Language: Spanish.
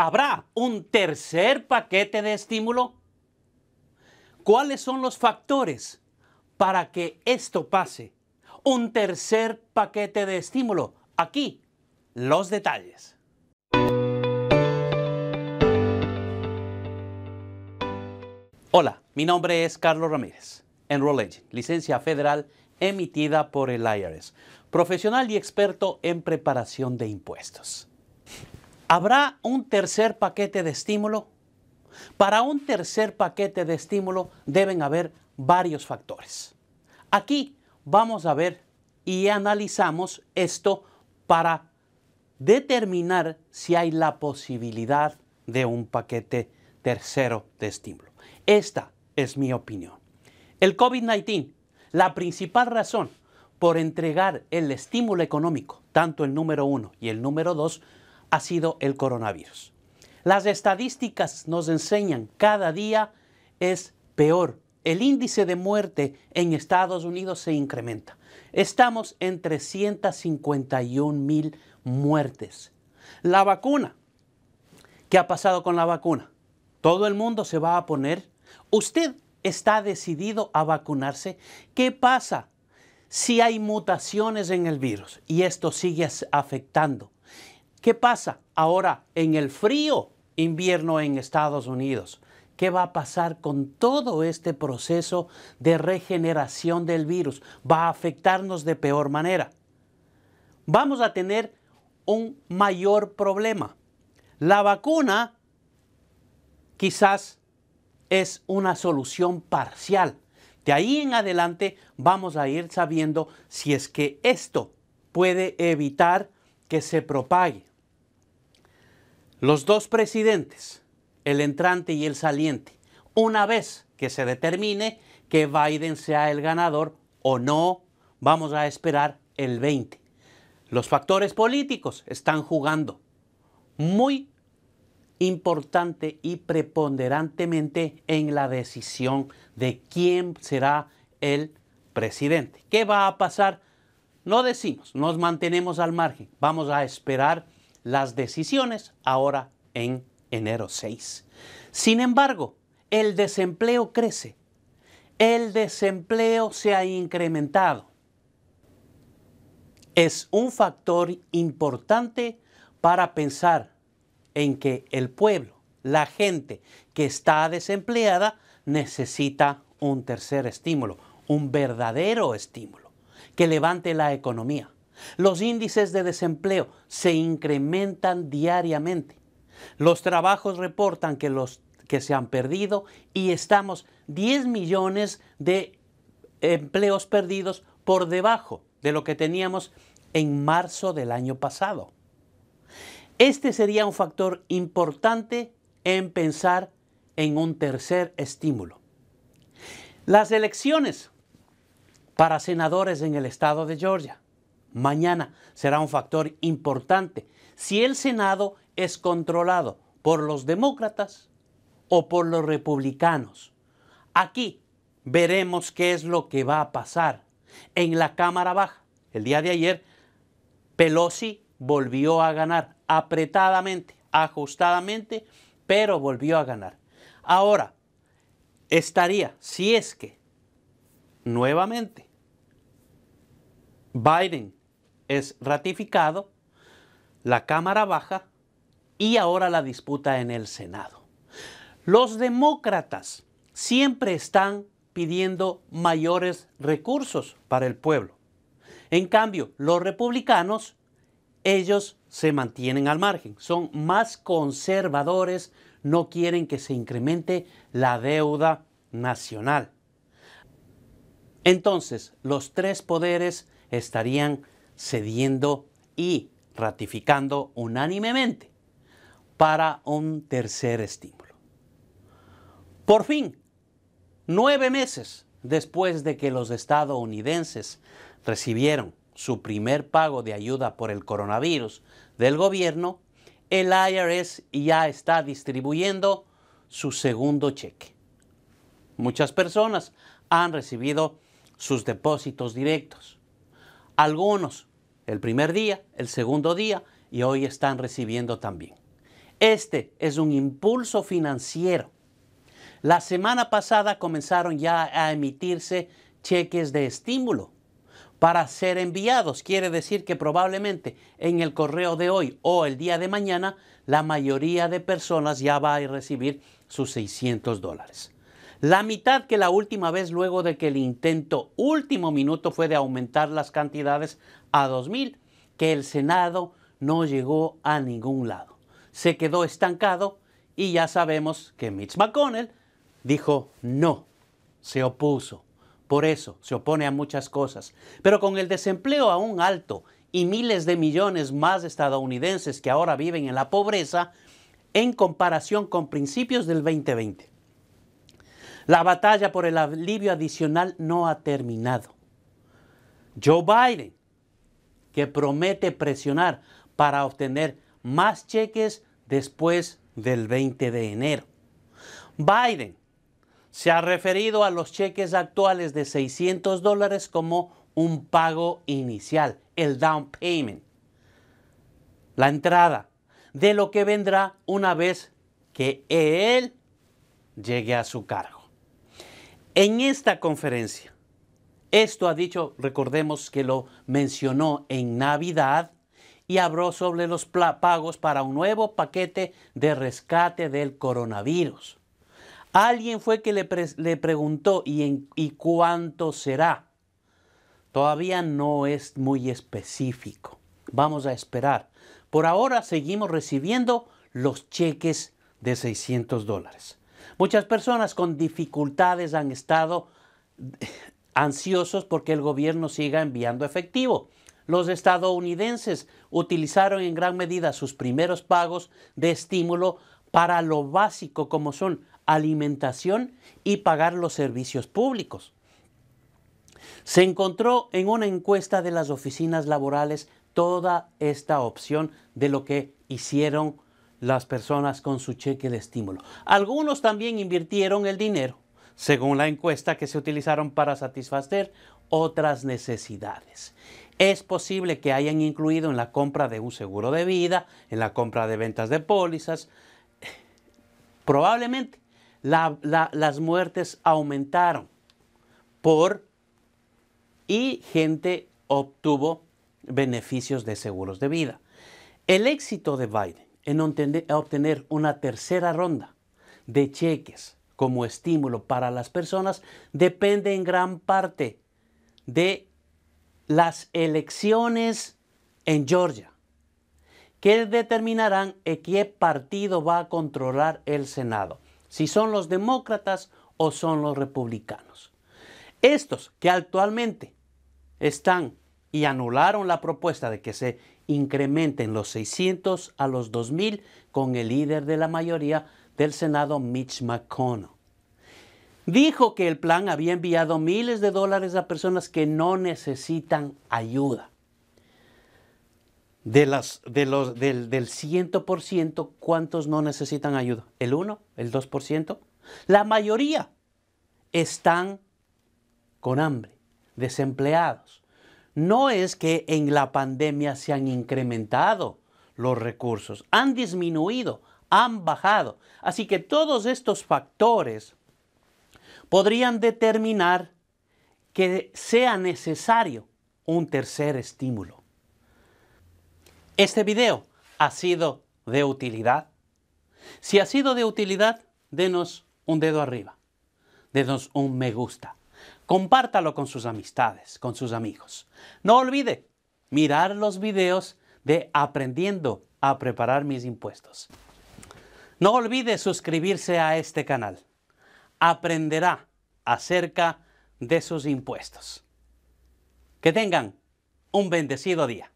¿Habrá un tercer paquete de estímulo? ¿Cuáles son los factores para que esto pase? Un tercer paquete de estímulo. Aquí los detalles. Hola, mi nombre es Carlos Ramírez, Enroll licencia federal emitida por el IRS, profesional y experto en preparación de impuestos. ¿Habrá un tercer paquete de estímulo? Para un tercer paquete de estímulo deben haber varios factores. Aquí vamos a ver y analizamos esto para determinar si hay la posibilidad de un paquete tercero de estímulo. Esta es mi opinión. El COVID-19, la principal razón por entregar el estímulo económico, tanto el número uno y el número dos, ha sido el coronavirus. Las estadísticas nos enseñan cada día es peor. El índice de muerte en Estados Unidos se incrementa. Estamos en 351 mil muertes. La vacuna. ¿Qué ha pasado con la vacuna? Todo el mundo se va a poner. Usted está decidido a vacunarse. ¿Qué pasa si hay mutaciones en el virus y esto sigue afectando? ¿Qué pasa ahora en el frío invierno en Estados Unidos? ¿Qué va a pasar con todo este proceso de regeneración del virus? ¿Va a afectarnos de peor manera? Vamos a tener un mayor problema. La vacuna quizás es una solución parcial. De ahí en adelante vamos a ir sabiendo si es que esto puede evitar que se propague. Los dos presidentes, el entrante y el saliente, una vez que se determine que Biden sea el ganador o no, vamos a esperar el 20. Los factores políticos están jugando. Muy importante y preponderantemente en la decisión de quién será el presidente. ¿Qué va a pasar? No decimos, nos mantenemos al margen. Vamos a esperar las decisiones ahora en enero 6. Sin embargo, el desempleo crece. El desempleo se ha incrementado. Es un factor importante para pensar en que el pueblo, la gente que está desempleada, necesita un tercer estímulo, un verdadero estímulo que levante la economía. Los índices de desempleo se incrementan diariamente. Los trabajos reportan que, los, que se han perdido y estamos 10 millones de empleos perdidos por debajo de lo que teníamos en marzo del año pasado. Este sería un factor importante en pensar en un tercer estímulo. Las elecciones para senadores en el estado de Georgia mañana será un factor importante. Si el Senado es controlado por los demócratas o por los republicanos. Aquí veremos qué es lo que va a pasar. En la Cámara Baja, el día de ayer, Pelosi volvió a ganar apretadamente, ajustadamente, pero volvió a ganar. Ahora, estaría, si es que nuevamente Biden es ratificado, la Cámara baja y ahora la disputa en el Senado. Los demócratas siempre están pidiendo mayores recursos para el pueblo. En cambio, los republicanos, ellos se mantienen al margen, son más conservadores, no quieren que se incremente la deuda nacional. Entonces, los tres poderes estarían cediendo y ratificando unánimemente para un tercer estímulo. Por fin, nueve meses después de que los estadounidenses recibieron su primer pago de ayuda por el coronavirus del gobierno, el IRS ya está distribuyendo su segundo cheque. Muchas personas han recibido sus depósitos directos. Algunos el primer día, el segundo día y hoy están recibiendo también. Este es un impulso financiero. La semana pasada comenzaron ya a emitirse cheques de estímulo para ser enviados. Quiere decir que probablemente en el correo de hoy o el día de mañana, la mayoría de personas ya va a recibir sus 600 dólares la mitad que la última vez luego de que el intento último minuto fue de aumentar las cantidades a 2.000, que el Senado no llegó a ningún lado. Se quedó estancado y ya sabemos que Mitch McConnell dijo no, se opuso. Por eso se opone a muchas cosas. Pero con el desempleo aún alto y miles de millones más estadounidenses que ahora viven en la pobreza, en comparación con principios del 2020, la batalla por el alivio adicional no ha terminado. Joe Biden, que promete presionar para obtener más cheques después del 20 de enero. Biden se ha referido a los cheques actuales de 600 dólares como un pago inicial, el down payment, la entrada de lo que vendrá una vez que él llegue a su cargo. En esta conferencia, esto ha dicho, recordemos que lo mencionó en Navidad y habló sobre los pagos para un nuevo paquete de rescate del coronavirus. Alguien fue que le, preguntó ¿y, ¿y cuánto será? Todavía no es muy específico. Vamos a esperar. Por ahora seguimos recibiendo los cheques de 600 dólares. Muchas personas con dificultades han estado ansiosos porque el gobierno siga enviando efectivo. Los estadounidenses utilizaron en gran medida sus primeros pagos de estímulo para lo básico como son alimentación y pagar los servicios públicos. Se encontró en una encuesta de las oficinas laborales toda esta opción de lo que hicieron las personas con su cheque de estímulo. Algunos también invirtieron el dinero, según la encuesta que se utilizaron para satisfacer otras necesidades. Es posible que hayan incluido en la compra de un seguro de vida, en la compra de ventas de pólizas. Probablemente las muertes aumentaron por y gente obtuvo beneficios de seguros de vida. El éxito de Biden en obtener una tercera ronda de cheques como estímulo para las personas depende en gran parte de las elecciones en Georgia, que determinarán en qué partido va a controlar el Senado, si son los demócratas o son los republicanos. Estos que actualmente están y anularon la propuesta de que se incrementen los 600 a los 2.000 con el líder de la mayoría del Senado, Mitch McConnell. Dijo que el plan había enviado miles de dólares a personas que no necesitan ayuda. De, las, de los, del, del 100%, ¿cuántos no necesitan ayuda? ¿El 1? ¿El 2%? La mayoría están con hambre, desempleados no es que en la pandemia se han incrementado los recursos, han disminuido, han bajado. Así que todos estos factores podrían determinar que sea necesario un tercer estímulo. Este video ha sido de utilidad. Si ha sido de utilidad, denos un dedo arriba, denos un me gusta Compártalo con sus amistades, con sus amigos. No olvide mirar los videos de Aprendiendo a preparar mis impuestos. No olvide suscribirse a este canal. Aprenderá acerca de sus impuestos. Que tengan un bendecido día.